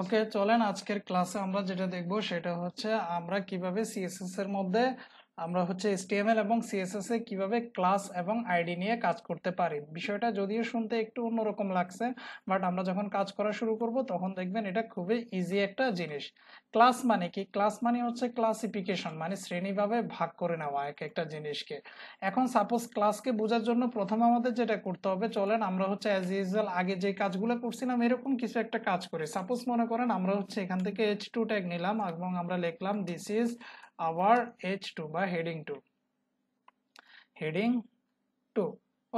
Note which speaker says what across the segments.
Speaker 1: ওকে চলেন আজকের ক্লাসে আমরা যেটা দেখব সেটা হচ্ছে আমরা কিভাবে সিএসএস এর মধ্যে আমরা হচ্ছে এসটিএমএল এবং সিএসএস এ কিভাবে ক্লাস এবং আইডি নিয়ে কাজ করতে পারি বিষয়টা যদিও শুনতে একটু অন্যরকম লাগছে বাট আমরা যখন কাজ করা শুরু করব তখন দেখবেন এটা খুবই ইজি একটা জিনিস ক্লাস মানে কি ক্লাস মানে হচ্ছে ক্লাসিফিকেশন মানে শ্রেণীভাবে ভাগ করে নেওয়া এক একটা জিনিসকে এখন সাপোজ ক্লাসকে বোঝার জন্য প্রথম আমাদের যেটা করতে হবে চলেন আমরা হচ্ছে অ্যাজ ইউজুয়াল আগে যে কাজগুলো করছিলাম এরকম কিছু একটা কাজ করি সাপোজ মনে করেন আমরা হচ্ছে এখান থেকে এইচ টু ট্যাগ নিলাম এবং আমরা লিখলাম দিস ইজ আবার এইচ টু বা heading two heading two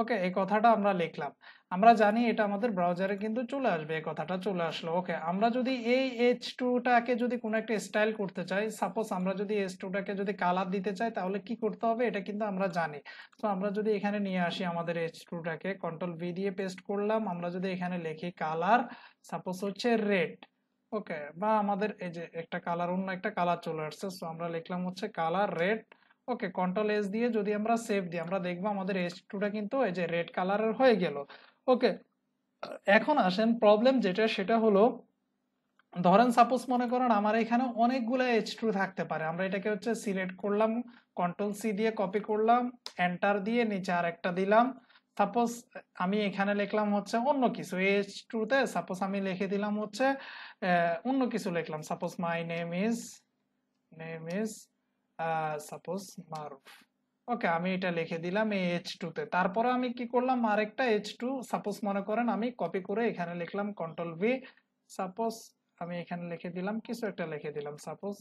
Speaker 1: okay এই কথাটা আমরা লিখলাম আমরা জানি এটা আমাদের ব্রাউজারে কিন্তু চলে আসবে এই কথাটা চলে আসলো ওকে আমরা যদি এই এইচ টুটাকে যদি কোনো একটা স্টাইল করতে চাই সাপোজ আমরা যদি এইচ টুটাকে যদি কালার দিতে চাই তাহলে কি করতে হবে এটা কিন্তু আমরা জানি তো আমরা যদি এখানে নিয়ে আসি আমাদের এইচ টুটাকে কন্ট্রোল ভি দিয়ে পেস্ট করলাম আমরা যদি এখানে লিখি কালার সাপোজ হচ্ছে রেড ওকে বা আমাদের এই যে একটা কালার অন্য একটা কালার চলে আসছে সো আমরা লিখলাম হচ্ছে colour red okay control S দিয়ে যদি আমরা সেভ দিই আমরা দেখবো আমাদের এস টুটা কিন্তু এই যে রেড কালারের হয়ে গেল ওকে এখন আসেন প্রবলেম যেটা সেটা হলো ধরেন সাপোজ মনে করেন আমার এখানে অনেকগুলো এইচ টু থাকতে পারে আমরা এটাকে হচ্ছে সিলেক্ট করলাম কন্ট্রোল সি দিয়ে কপি করলাম এন্টার দিয়ে নিচে আর একটা দিলাম সাপোজ আমি এখানে লিখলাম হচ্ছে অন্য কিছু এইচ টুতে সাপোজ আমি লিখে দিলাম হচ্ছে অন্য কিছু লিখলাম suppose my name is name is suppose Maruf okay আমি এটা লিখে দিলাম এই এইচ টুতে তারপরে আমি কি করলাম আরেকটা এইচ টু সাপোজ মনে করেন আমি কপি করে এখানে লিখলাম কন্ট্রোল ভি সাপোজ আমি এখানে লিখে দিলাম কিছু একটা লিখে দিলাম suppose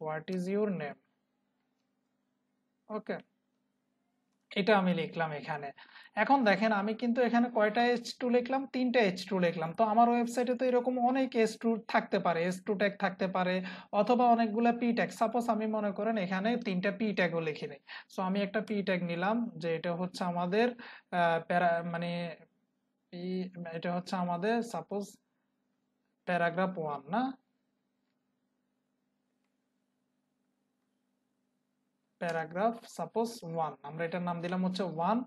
Speaker 1: what is your name okay এটা আমি লিখলাম এখানে এখন দেখেন আমি কিন্তু এখানে কয়টা এইচ টু লিখলাম তিনটা এইচ টু লিখলাম তো আমার ওয়েবসাইটে তো এরকম অনেক এস টু থাকতে পারে এস টু ট্যাগ থাকতে পারে অথবা অনেকগুলো পি ট্যাগ সাপোজ আমি মনে করেন এখানে তিনটা পি ট্যাগও লিখে নিই সো আমি একটা পি ট্যাগ নিলাম যে এটা হচ্ছে আমাদের প্যারা মানে এটা হচ্ছে আমাদের সাপোজ প্যারাগ্রাফ ওয়ান না প্যারাগ্রাফ সাপোজ ওয়ান আমরা এটার নাম দিলাম হচ্ছে ওয়ান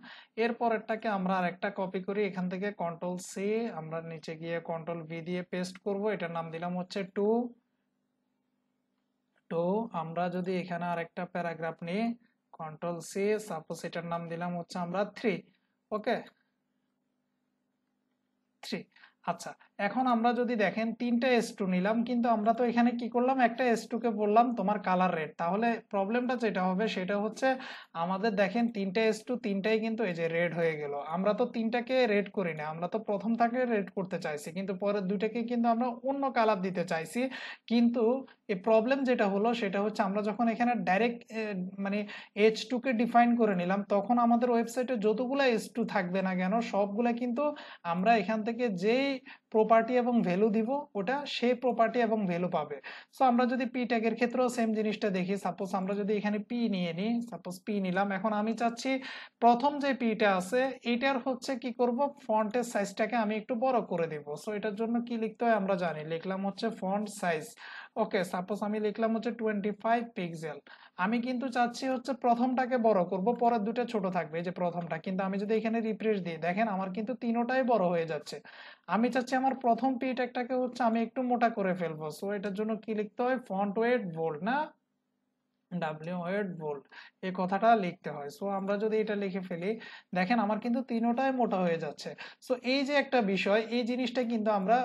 Speaker 1: এর পরেরটাকে আমরা আর একটা কপি করি এখান থেকে কন্ট্রোল সি আমরা নিচে গিয়ে কন্ট্রোল ভি দিয়ে পেস্ট করব এটার নাম দিলাম হচ্ছে টু টু আমরা যদি এখানে আর একটা প্যারাগ্রাফ নিই কন্ট্রোল সি সাপোজ এটার নাম দিলাম হচ্ছে আমরা থ্রি ওকে থ্রি আচ্ছা এখন আমরা যদি দেখেন তিনটা এস টু নিলাম কিন্তু আমরা তো এখানে কি করলাম একটা এস টুকে বললাম তোমার কালার রেড তাহলে প্রবলেমটা যেটা হবে সেটা হচ্ছে আমাদের দেখেন তিনটা এস টু তিনটাই কিন্তু এই যে রেড হয়ে গেল আমরা তো তিনটাকে রেড করি না আমরা তো প্রথম তাকে রেড করতে চাইছি কিন্তু পরের দুইটাকে কিন্তু আমরা অন্য কালার দিতে চাইছি কিন্তু এই প্রবলেম যেটা হলো সেটা হচ্ছে আমরা যখন এখানে ডাইরেক্ট মানে এইচ টুকে ডিফাইন করে নিলাম তখন আমাদের ওয়েবসাইটে যতগুলো এইচ টু থাকবে না কেন সবগুলা কিন্তু আমরা এখান থেকে যেই প্রপার্টি এবং ভ্যালু দিব ওটা সেই প্রপার্টি এবং ভ্যালু পাবে সো আমরা যদি পি ট্যাগের ক্ষেত্রেও সেম জিনিসটা দেখি সাপোজ আমরা যদি এখানে পি নিয়ে নিই সাপোজ পি নিলাম এখন আমি চাচ্ছি প্রথম যে পিটা আছে এটার হচ্ছে কি করব ফন্টের সাইজটাকে আমি একটু বড় করে দেব সো এটার জন্য কি লিখতে হয় আমরা জানি লিখলাম হচ্ছে ফন্ট সাইজ ওকে সাপোজ আমি লিখলাম হচ্ছে টোয়েন্টি ফাইভ পিক্সেল আমি কিন্তু চাচ্ছি হচ্ছে প্রথমটাকে বড় করব পরের দুটো ছোট থাকবে যে প্রথমটা কিন্তু আমি যদি এখানে রিফ্রেশ দিই দেখেন আমার কিন্তু তিনোটাই বড় হয়ে যাচ্ছে আমি চাচ্ছি আমার প্রথম পিটেকটাকে হচ্ছে আমি একটু মোটা করে ফেলবো সো এটার জন্য কি লিখতে হয় ফন্ট ওয়েট বোল্ড না ডাব্লিউ ওয়েট ভোল্ট এই কথাটা লিখতে হয় সো আমরা যদি এটা লিখে ফেলি দেখেন আমার কিন্তু তিনোটাই মোটা হয়ে যাচ্ছে সো এই যে একটা বিষয় এই জিনিসটা কিন্তু আমরা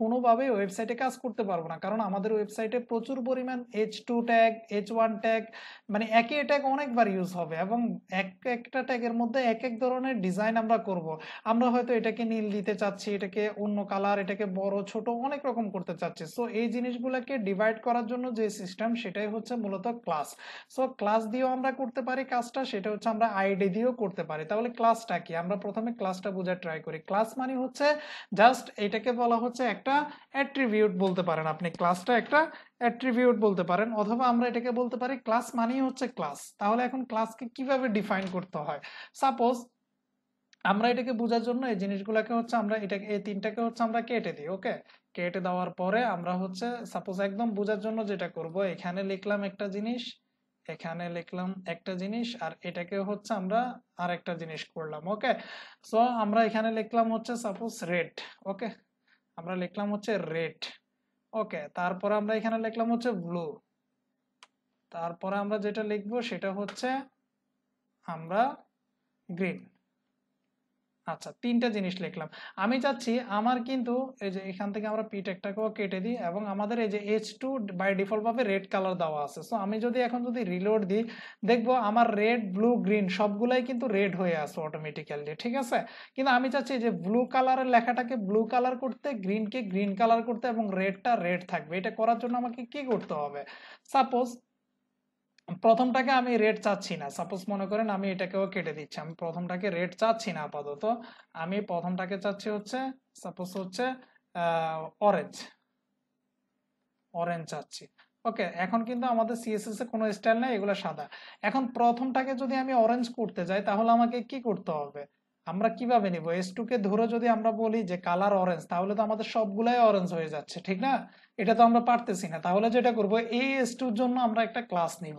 Speaker 1: কোনোভাবে ওয়েবসাইটে কাজ করতে পারবো না কারণ আমাদের ওয়েবসাইটে প্রচুর পরিমাণ H two tag H one tag মানে একই ট্যাগ অনেকবার ইউজ হবে এবং এক একটা ট্যাগের মধ্যে এক এক ধরনের ডিজাইন আমরা করব। আমরা হয়তো এটাকে নীল দিতে চাচ্ছি এটাকে অন্য কালার এটাকে বড় ছোট অনেক রকম করতে চাচ্ছি সো এই জিনিসগুলোকে ডিভাইড করার জন্য যে সিস্টেম সেটাই হচ্ছে মূলত ক্লাস ক্লাস সো ক্লাস দিয়েও আমরা করতে পারি কাজটা সেটা হচ্ছে আমরা আইডি দিয়েও করতে পারি তাহলে ক্লাসটা কি আমরা প্রথমে ক্লাসটা বোঝার ট্রাই করি ক্লাস মানে হচ্ছে জাস্ট এটাকে বলা হচ্ছে একটা অ্যাট্রিবিউট বলতে পারেন আপনি ক্লাসটা একটা অ্যাট্রিবিউট বলতে পারেন অথবা আমরা এটাকে বলতে পারি ক্লাস মানেই হচ্ছে ক্লাস তাহলে এখন ক্লাসকে কিভাবে ডিফাইন করতে হয় সাপোজ আমরা এটাকে বোঝার জন্য এই জিনিসগুলোকে হচ্ছে আমরা এটাকে এই তিনটাকে হচ্ছে আমরা কেটে দিই ওকে কেটে দেওয়ার পরে আমরা হচ্ছে সাপোজ একদম বোঝার জন্য যেটা করব এখানে লিখলাম একটা জিনিস এখানে লিখলাম একটা জিনিস আর এটাকে হচ্ছে আমরা আর একটা জিনিস করলাম ওকে সো আমরা এখানে লিখলাম হচ্ছে সাপোজ রেট ওকে আমরা লিখলাম হচ্ছে রেট ওকে তারপরে আমরা এখানে লিখলাম হচ্ছে ব্লু তারপরে আমরা যেটা লিখবো সেটা হচ্ছে আমরা গ্রিন আচ্ছা তিনটা জিনিস লিখলাম আমি চাচ্ছি আমার কিন্তু এই যে এখান থেকে আমরা পিটেকটাকেও কেটে দিই এবং আমাদের এই যে এইচ টু বাই ডিফল্টভাবে রেড কালার দেওয়া আছে সো আমি যদি এখন যদি রিলোড দিই দেখবো আমার রেড ব্লু গ্রিন সবগুলাই কিন্তু রেড হয়ে আসে অটোমেটিক্যালি ঠিক আছে কিন্তু আমি চাচ্ছি যে ব্লু কালারের লেখাটাকে ব্লু কালার করতে গ্রিনকে গ্রিন কালার করতে এবং রেডটা রেড থাকবে এটা করার জন্য আমাকে কি করতে হবে সাপোজ প্রথমটাকে আমি রেট চাচ্ছি না সাপোজ মনে করেন আমি এটাকেও কেটে দিচ্ছি আমি প্রথমটাকে রেট চাচ্ছি না আপাতত আমি প্রথমটাকে চাচ্ছি হচ্ছে সাপোজ হচ্ছে অরেঞ্জ অরেঞ্জ চাচ্ছি ওকে এখন কিন্তু আমাদের সিএসএস এ কোনো স্টাইল নেই এগুলো সাদা এখন প্রথমটাকে যদি আমি অরেঞ্জ করতে যাই তাহলে আমাকে কি করতে হবে আমরা কিভাবে নিব এস টুকে ধরে যদি আমরা বলি যে কালার অরেঞ্জ তাহলে তো আমাদের সবগুলাই অরেঞ্জ হয়ে যাচ্ছে ঠিক না এটা তো আমরা পারতেছি না তাহলে যেটা করব এ এস টুর জন্য আমরা একটা ক্লাস নিব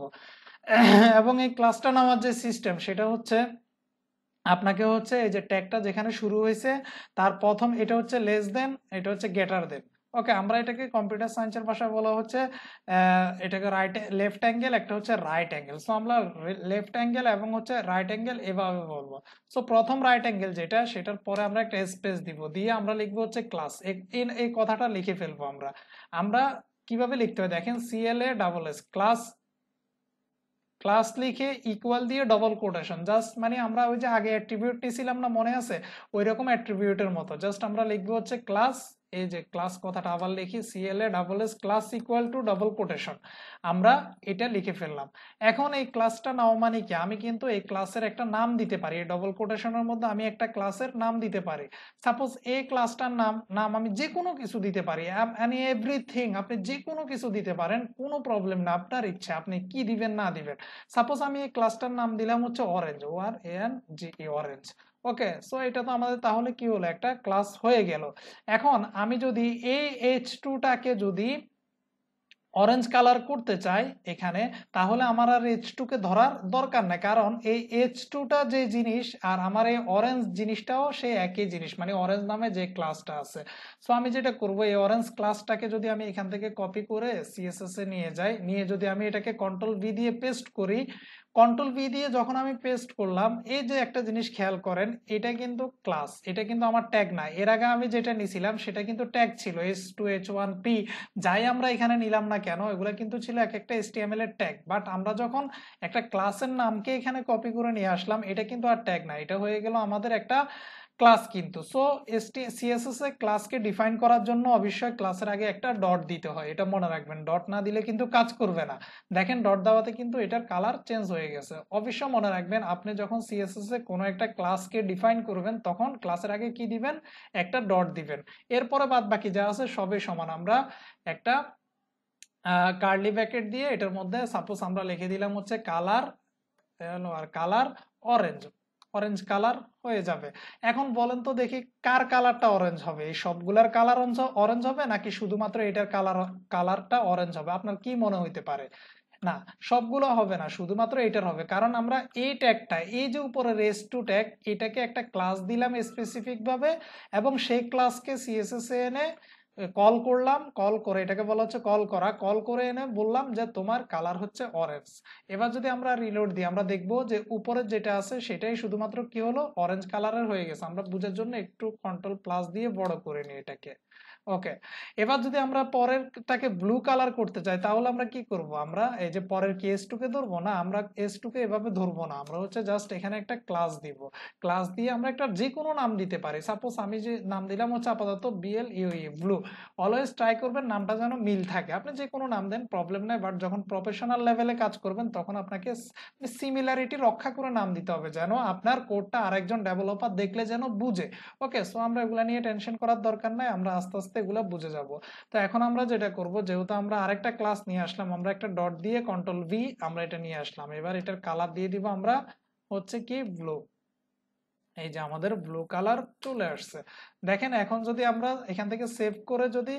Speaker 1: এবং এই ক্লাসটা নামার যে সিস্টেম সেটা হচ্ছে আপনাকে হচ্ছে এই যে ট্যাগটা যেখানে শুরু হয়েছে তার প্রথম এটা হচ্ছে লেস দেন এটা হচ্ছে গেটার দেন ওকে আমরা এটাকে কম্পিউটার সায়েন্সের ভাষায় বলা হচ্ছে এটাকে রাইট লেফট অ্যাঙ্গেল একটা হচ্ছে রাইট অ্যাঙ্গেল সো আমরা লেফট অ্যাঙ্গেল এবং হচ্ছে রাইট অ্যাঙ্গেল এভাবে বলবো সো প্রথম রাইট অ্যাঙ্গেল যেটা সেটার পরে আমরা একটা স্পেস দিব দিয়ে আমরা লিখবো হচ্ছে ক্লাস এই কথাটা লিখে ফেলবো আমরা আমরা কিভাবে লিখতে হয় দেখেন C L A double S class class লিখে ইকুয়াল দিয়ে ডবল কোটেশন জাস্ট মানে আমরা ওই যে আগে অ্যাট্রিবিউট নিয়েছিলাম না মনে আছে ওই রকম অ্যাট্রিবিউটের মতো জাস্ট আমরা লিখবো হচ্ছে ক্লাস এই যে ক্লাস কথাটা আবার লিখি C L A double S class equal to double quotation আমরা এটা লিখে ফেললাম এখন এই ক্লাসটা নাও মানে কি আমি কিন্তু এই ক্লাসের একটা নাম দিতে পারি এই ডবল কোটেশনের মধ্যে আমি একটা ক্লাসের নাম দিতে পারি সাপোজ এই ক্লাসটার নাম নাম আমি যে কোনো কিছু দিতে পারি অ্যানি এভরিথিং আপনি যে কোনো কিছু দিতে পারেন কোনো প্রবলেম না আপনার ইচ্ছে আপনি কি দিবেন না দিবেন সাপোজ আমি এই ক্লাসটার নাম দিলাম হচ্ছে orange O R N G orange okay so এটা তো আমাদের তাহলে কি হলো একটা ক্লাস হয়ে গেল এখন আমি যদি এই এইচ টুটাকে যদি অরেঞ্জ কালার করতে চাই এখানে তাহলে আমার আর এইচ টুকে ধরার দরকার নাই কারণ এই এইচ টুটা যে জিনিস আর আমার এই অরেঞ্জ জিনিসটাও সেই একই জিনিস মানে অরেঞ্জ নামে যে ক্লাসটা আছে সো আমি যেটা করব এই অরেঞ্জ ক্লাসটাকে যদি আমি এখান থেকে কপি করে সিএসএসে নিয়ে যাই নিয়ে যদি আমি এটাকে কন্ট্রোল বি দিয়ে পেস্ট করি কন্ট্রোল বি দিয়ে যখন আমি পেস্ট করলাম এই যে একটা জিনিস খেয়াল করেন এটা কিন্তু ক্লাস এটা কিন্তু আমার ট্যাগ না এর আগে আমি যেটা নিছিলাম সেটা কিন্তু ট্যাগ ছিল S two H one P যাই আমরা এখানে নিলাম না কেন এগুলো কিন্তু ছিল এক একটা এসটিএমএল এর ট্যাগ বাট আমরা যখন একটা ক্লাসের নামকে এখানে কপি করে নিয়ে আসলাম এটা কিন্তু আর ট্যাগ না এটা হয়ে গেল আমাদের একটা ক্লাস কিন্তু সো এসটি সিএসএস এ ক্লাসকে ডিফাইন করার জন্য অবশ্যই ক্লাসের আগে একটা ডট দিতে হয় এটা মনে রাখবেন ডট না দিলে কিন্তু কাজ করবে না দেখেন ডট দেওয়াতে কিন্তু এটার কালার চেঞ্জ হয়ে গেছে অবশ্যই মনে রাখবেন আপনি যখন সিএসএস এ কোনো একটা ক্লাসকে ডিফাইন করবেন তখন ক্লাসের আগে কি দিবেন একটা ডট দিবেন এরপরে বাদ বাকি যা আছে সবই সমান আমরা একটা কার্লি ব্যাকেট দিয়ে এটার মধ্যে সাপোজ আমরা লিখে দিলাম হচ্ছে কালার আর কালার অরেঞ্জ অরেঞ্জ কালার হয়ে যাবে এখন বলেন তো দেখি কার কালারটা অরেঞ্জ হবে এই সবগুলার কালার অরেঞ্জ হবে নাকি শুধুমাত্র এটার কালার কালারটা অরেঞ্জ হবে আপনার কি মনে হইতে পারে না সবগুলো হবে না শুধুমাত্র এটার হবে কারণ আমরা এই ট্যাগটা এই যে উপরে রেস টু ট্যাগ এটাকে একটা ক্লাস দিলাম স্পেসিফিকভাবে এবং সেই ক্লাসকে সিএসএস এনে কল করলাম কল করে এটাকে বলা হচ্ছে কল করা কল করে এনে বললাম যে তোমার কালার হচ্ছে অরেঞ্জ এবার যদি আমরা রিলোড দিই আমরা দেখব যে উপরের যেটা আছে সেটাই শুধুমাত্র কি হলো অরেঞ্জ কালারের হয়ে গেছে আমরা বুঝার জন্য একটু কন্ট্রোল প্লাস দিয়ে বড় করে নিই এটাকে ওকে এবার যদি আমরা পরেরটাকে ব্লু কালার করতে চাই তাহলে আমরা কি করব আমরা এই যে পরের কি এস টুকে ধরবো না আমরা এস টুকে এভাবে ধরবো না আমরা হচ্ছে জাস্ট এখানে একটা ক্লাস দিব ক্লাস দিয়ে আমরা একটা যে কোনো নাম দিতে পারি সাপোজ আমি যে নাম দিলাম হচ্ছে আপাতত B L E blue always try করবেন নামটা যেন মিল থাকে আপনি যে কোনো নাম দেন প্রবলেম নাই বাট যখন প্রফেশনাল লেভেলে কাজ করবেন তখন আপনাকে সিমিলারিটি মানে রক্ষা করে নাম দিতে হবে যেন আপনার কোডটা আরেকজন ডেভেলপার দেখলে যেন বুঝে ওকে সো আমরা এগুলো নিয়ে টেনশন করার দরকার নাই আমরা আস্তে আস্তে এগুলো বুঝে যাব তো এখন আমরা যেটা করব যেহেতু আমরা আরেকটা ক্লাস নিয়ে আসলাম আমরা একটা ডট দিয়ে কন্ট্রোল ভি আমরা এটা নিয়ে আসলাম এবার এটার কালার দিয়ে দিব আমরা হচ্ছে কি ব্লু এই যে আমাদের ব্লু কালার চলে আসছে দেখেন এখন যদি আমরা এখান থেকে সেভ করে যদি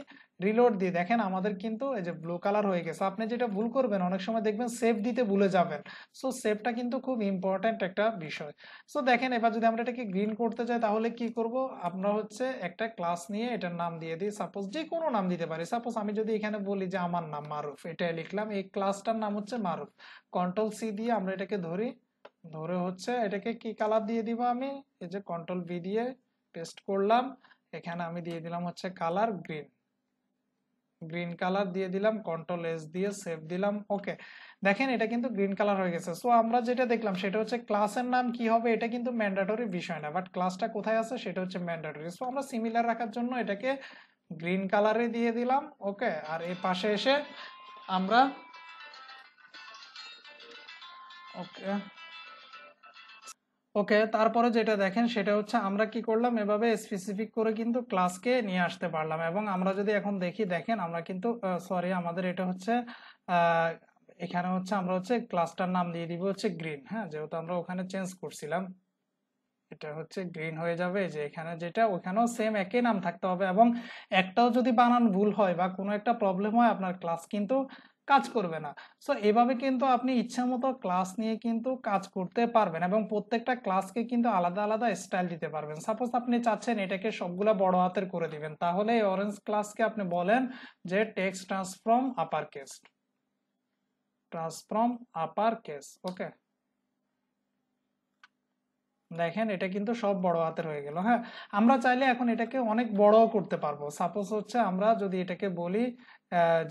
Speaker 1: রিলোড দিই দেখেন আমাদের কিন্তু এই যে ব্লু কালার হয়ে গেছে আপনি যেটা ভুল করবেন অনেক সময় দেখবেন সেভ দিতে ভুলে যাবেন সো সেভটা কিন্তু খুব ইম্পর্ট্যান্ট একটা বিষয় সো দেখেন এবার যদি আমরা এটাকে গ্রিন করতে চাই তাহলে কি করব আমরা হচ্ছে একটা ক্লাস নিয়ে এটার নাম দিয়ে দিই সাপোজ যে কোনো নাম দিতে পারি সাপোজ আমি যদি এখানে বলি যে আমার নাম মারুফ এটাই লিখলাম এই ক্লাসটার নাম হচ্ছে মারুফ কন্ট্রোল সি দিয়ে আমরা এটাকে ধরি ধরে হচ্ছে এটাকে কি কালার দিয়ে দিব আমি এই যে কন্ট্রোল বি দিয়ে পেস্ট করলাম এখানে আমি দিয়ে দিলাম হচ্ছে কালার গ্রিন গ্রিন কালার দিয়ে দিলাম কন্ট্রোল এস দিয়ে সেভ দিলাম ওকে দেখেন এটা কিন্তু গ্রিন কালার হয়ে গেছে সো আমরা যেটা দেখলাম সেটা হচ্ছে ক্লাসের নাম কি হবে এটা কিন্তু ম্যান্ডাটরি বিষয় না বাট ক্লাসটা কোথায় আছে সেটা হচ্ছে ম্যান্ডাটরি সো আমরা সিমিলার রাখার জন্য এটাকে গ্রিন কালারে দিয়ে দিলাম ওকে আর এই পাশে এসে আমরা ওকে ওকে তারপরে যেটা দেখেন সেটা হচ্ছে আমরা কি করলাম এভাবে স্পেসিফিক করে কিন্তু ক্লাসকে নিয়ে আসতে পারলাম এবং আমরা যদি এখন দেখি দেখেন আমরা কিন্তু সরি আমাদের এটা হচ্ছে এখানে হচ্ছে আমরা হচ্ছে ক্লাসটার নাম দিয়ে দিব হচ্ছে গ্রিন হ্যাঁ যেহেতু আমরা ওখানে চেঞ্জ করছিলাম এটা হচ্ছে গ্রিন হয়ে যাবে যে এখানে যেটা ওখানেও সেম একই নাম থাকতে হবে এবং একটাও যদি বানান ভুল হয় বা কোনো একটা প্রবলেম হয় আপনার ক্লাস কিন্তু কাজ করবে না সো এভাবে কিন্তু আপনি ইচ্ছা মতো ক্লাস নিয়ে কিন্তু কাজ করতে পারবেন এবং প্রত্যেকটা ক্লাসকে কিন্তু আলাদা আলাদা স্টাইল দিতে পারবেন সাপোজ আপনি চাচ্ছেন এটাকে সবগুলো বড় হাতের করে দিবেন তাহলে এই অরেঞ্জ ক্লাসকে আপনি বলেন যে text transform upper case transform upper case okay দেখেন এটা কিন্তু সব বড় হাতের হয়ে গেল হ্যাঁ আমরা চাইলে এখন এটাকে অনেক বড় করতে পারবো সাপোজ হচ্ছে আমরা যদি এটাকে বলি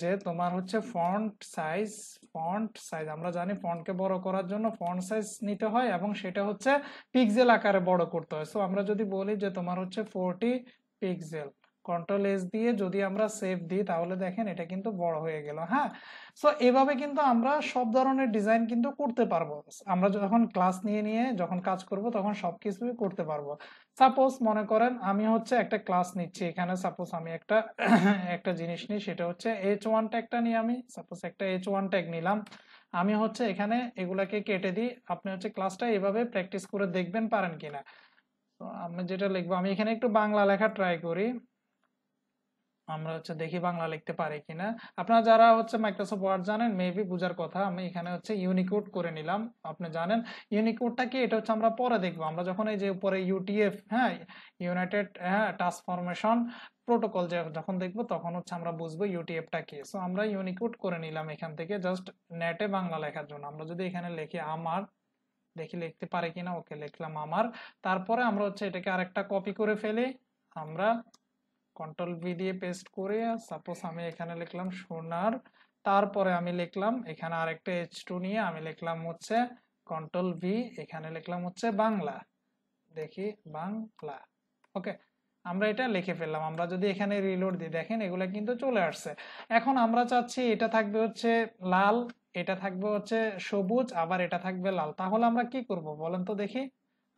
Speaker 1: যে তোমার হচ্ছে ফন্ট সাইজ ফন্ট সাইজ আমরা জানি ফন্টকে বড় করার জন্য ফন্ট সাইজ নিতে হয় এবং সেটা হচ্ছে পিকজেল আকারে বড় করতে হয় সো আমরা যদি বলি যে তোমার হচ্ছে ফোরটি পিকজেল কন্ট্রোল এস দিয়ে যদি আমরা সেভ দিই তাহলে দেখেন এটা কিন্তু বড় হয়ে গেল হ্যাঁ সো এভাবে কিন্তু আমরা সব ধরনের ডিজাইন কিন্তু করতে পারবো আমরা যখন ক্লাস নিয়ে নিয়ে যখন কাজ করব তখন সব কিছুই করতে পারবো সাপোজ মনে করেন আমি হচ্ছে একটা ক্লাস নিচ্ছি এখানে সাপোজ আমি একটা একটা জিনিস নিই সেটা হচ্ছে এইচ ওয়ান ট্যাগটা নিয়ে আমি সাপোজ একটা এইচ ওয়ান ট্যাগ নিলাম আমি হচ্ছে এখানে এগুলাকে কেটে দিই আপনি হচ্ছে ক্লাসটা এভাবে প্র্যাকটিস করে দেখবেন পারেন কিনা তো আমি যেটা লিখবো আমি এখানে একটু বাংলা লেখা ট্রাই করি আমরা হচ্ছে দেখি বাংলা লিখতে পারি কিনা আপনারা যারা হচ্ছে মাইক্রোসফট ওয়ার্ড জানেন মেবি বুঝার কথা আমি এখানে হচ্ছে ইউনিকোড করে নিলাম আপনি জানেন ইউনিকোডটা কি এটা হচ্ছে আমরা পরে দেখবো আমরা যখন এই যে উপরে ইউটিএফ হ্যাঁ ইউনাইটেড হ্যাঁ ট্রান্সফরমেশন প্রোটোকল যখন দেখবো তখন হচ্ছে আমরা বুঝবো ইউটিএফটা কি সো আমরা ইউনিকোড করে নিলাম এখান থেকে জাস্ট নেটে বাংলা লেখার জন্য আমরা যদি এখানে লিখি আমার দেখি লিখতে পারে কিনা ওকে লিখলাম আমার তারপরে আমরা হচ্ছে এটাকে আরেকটা কপি করে ফেলি আমরা কন্ট্রোল ভি দিয়ে পেস্ট করে সাপোজ আমি এখানে লিখলাম সোনার তারপরে আমি লিখলাম এখানে আরেকটা এইচ টু নিয়ে আমি লিখলাম হচ্ছে কন্ট্রোল ভি এখানে লিখলাম হচ্ছে বাংলা দেখি বাংলা ওকে আমরা এটা লিখে ফেললাম আমরা যদি এখানে রিলোড দিই দেখেন এগুলো কিন্তু চলে আসছে এখন আমরা চাচ্ছি এটা থাকবে হচ্ছে লাল এটা থাকবে হচ্ছে সবুজ আবার এটা থাকবে লাল তাহলে আমরা কি করব বলেন তো দেখি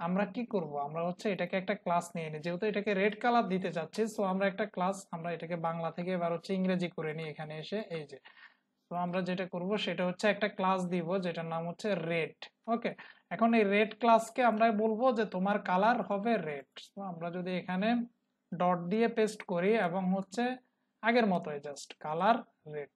Speaker 1: আমরা কি করব আমরা হচ্ছে এটাকে একটা ক্লাস নিয়ে নিই যেহেতু এটাকে রেড কালার দিতে চাচ্ছি সো আমরা একটা ক্লাস আমরা এটাকে বাংলা থেকে এবার হচ্ছে ইংরেজি করে নিই এখানে এসে এই যে তো আমরা যেটা করব সেটা হচ্ছে একটা ক্লাস দিব যেটার নাম হচ্ছে রেড ওকে এখন এই রেড ক্লাসকে আমরা বলবো যে তোমার কালার হবে রেড তো আমরা যদি এখানে ডট দিয়ে পেস্ট করি এবং হচ্ছে আগের মতোই জাস্ট কালার রেড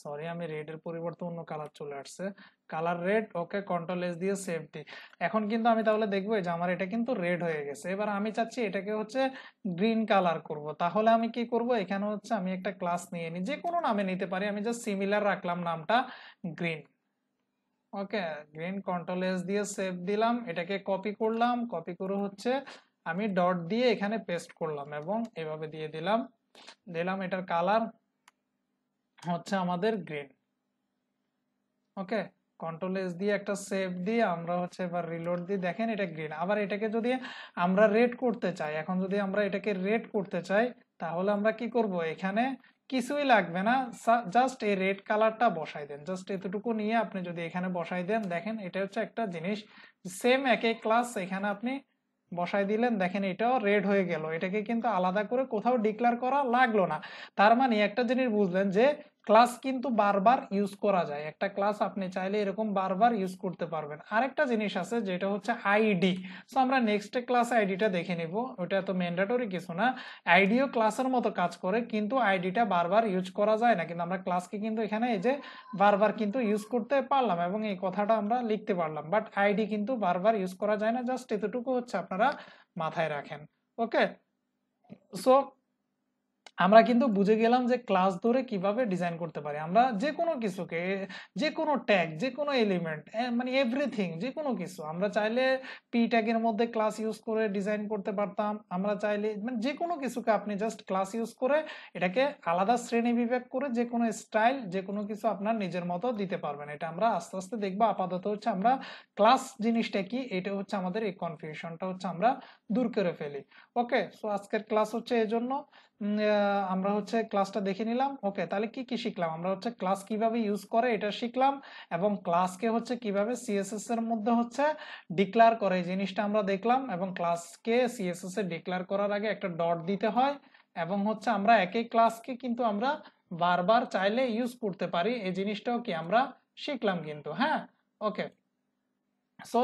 Speaker 1: সরি আমি রেডের পরিবর্তে অন্য কালার চলে আসছে colour red okay control S দিয়ে সেফটি এখন কিন্তু আমি তাহলে দেখবো যে আমার এটা কিন্তু রেড হয়ে গেছে এবার আমি চাচ্ছি এটাকে হচ্ছে গ্রিন কালার করব তাহলে আমি কি করব এখানে হচ্ছে আমি একটা ক্লাস নিয়ে নিই যে কোনো নামে নিতে পারি আমি জাস্ট সিমিলার রাখলাম নামটা green okay green control S দিয়ে সেভ দিলাম এটাকে কপি করলাম কপি করে হচ্ছে আমি ডট দিয়ে এখানে পেস্ট করলাম এবং এভাবে দিয়ে দিলাম দিলাম এটার কালার হচ্ছে আমাদের গ্রিন ওকে কন্ট্রোল এস দিয়ে একটা সেভ দিয়ে আমরা হচ্ছে এবার রিলোড দিয়ে দেখেন এটা গ্রিন আবার এটাকে যদি আমরা রেড করতে চাই এখন যদি আমরা এটাকে রেড করতে চাই তাহলে আমরা কি করব এখানে কিছুই লাগবে না জাস্ট এই রেড কালারটা বসাই দেন জাস্ট এতটুকু নিয়ে আপনি যদি এখানে বসাই দেন দেখেন এটা হচ্ছে একটা জিনিস সেম একে ক্লাস এখানে আপনি বসাই দিলেন দেখেন এটাও রেড হয়ে গেল এটাকে কিন্তু আলাদা করে কোথাও ডিক্লেয়ার করা লাগলো না তার মানে একটা জিনিস বুঝলেন যে ক্লাস কিন্তু বারবার ইউজ করা যায় একটা ক্লাস আপনি চাইলে এরকম বারবার ইউজ করতে পারবেন আরেকটা জিনিস আছে যেটা হচ্ছে আইডি সো আমরা নেক্সট ক্লাস আইডিটা দেখে নেব ওটা তো ম্যান্ডেটরি কিছু না আইডিও ক্লাসের মতো কাজ করে কিন্তু আইডিটা বারবার ইউজ করা যায় না কিন্তু আমরা ক্লাসকে কিন্তু এখানে এই যে বারবার কিন্তু ইউজ করতে পারলাম এবং এই কথাটা আমরা লিখতে পারলাম বাট আইডি কিন্তু বারবার ইউজ করা যায় না জাস্ট এতটুকু হচ্ছে আপনারা মাথায় রাখেন ওকে সো আমরা কিন্তু বুঝে গেলাম যে ক্লাস ধরে কিভাবে ডিজাইন করতে পারি আমরা যে কোনো কিছুকে যে কোনো ট্যাগ যে কোনো এলিমেন্ট মানে এভরিথিং যে কোনো কিছু আমরা চাইলে পি ট্যাগের মধ্যে ক্লাস ইউজ করে ডিজাইন করতে পারতাম আমরা চাইলে মানে যে কোনো কিছুকে আপনি জাস্ট ক্লাস ইউজ করে এটাকে আলাদা শ্রেণী বিভাগ করে যে কোনো স্টাইল যে কোনো কিছু আপনার নিজের মতো দিতে পারবেন এটা আমরা আস্তে আস্তে দেখবো আপাতত হচ্ছে আমরা ক্লাস জিনিসটা কি এটা হচ্ছে আমাদের এই কনফিউশনটা হচ্ছে আমরা দূর করে ফেলি ওকে সো আজকের ক্লাস হচ্ছে এজন্য আমরা হচ্ছে ক্লাসটা দেখে নিলাম ওকে তাহলে কি কি শিখলাম আমরা হচ্ছে ক্লাস কিভাবে ইউজ করে এটা শিখলাম এবং ক্লাসকে হচ্ছে কিভাবে সিএসএস এর মধ্যে হচ্ছে ডিক্লার করে এই জিনিসটা আমরা দেখলাম এবং ক্লাসকে সিএসএস এ ডিক্লার করার আগে একটা ডট দিতে হয় এবং হচ্ছে আমরা একই ক্লাসকে কিন্তু আমরা বারবার চাইলে ইউজ করতে পারি এই জিনিসটাও কি আমরা শিখলাম কিন্তু হ্যাঁ ওকে সো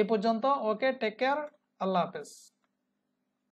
Speaker 1: এ পর্যন্ত ওকে টেক কেয়ার আল্লাহ হাফেজ